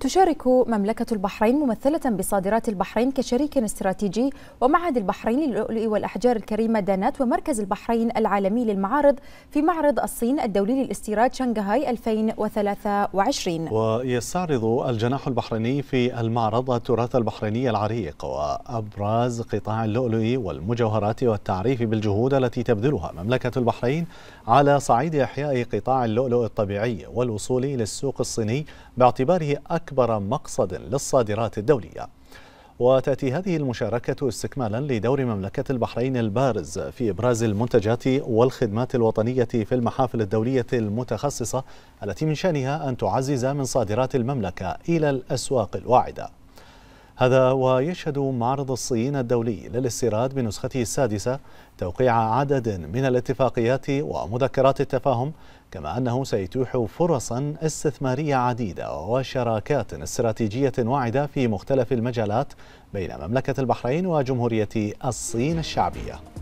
تشارك مملكة البحرين ممثلة بصادرات البحرين كشريك استراتيجي ومعهد البحرين للؤلؤ والأحجار الكريمة دانات ومركز البحرين العالمي للمعارض في معرض الصين الدولي للاستيراد شنغهاي 2023 ويستعرض الجناح البحريني في المعرض التراث البحريني العريق وأبراز قطاع اللؤلؤ والمجوهرات والتعريف بالجهود التي تبذلها مملكة البحرين على صعيد إحياء قطاع اللؤلؤ الطبيعي والوصول للسوق الصيني باعتباره أكثر أكبر مقصد للصادرات الدولية وتأتي هذه المشاركة استكمالا لدور مملكة البحرين البارز في إبراز المنتجات والخدمات الوطنية في المحافل الدولية المتخصصة التي من شأنها أن تعزز من صادرات المملكة إلى الأسواق الواعدة هذا ويشهد معرض الصين الدولي للاستيراد بنسخته السادسة توقيع عدد من الاتفاقيات ومذكرات التفاهم كما أنه سيتيح فرصا استثمارية عديدة وشراكات استراتيجية واعدة في مختلف المجالات بين مملكة البحرين وجمهورية الصين الشعبية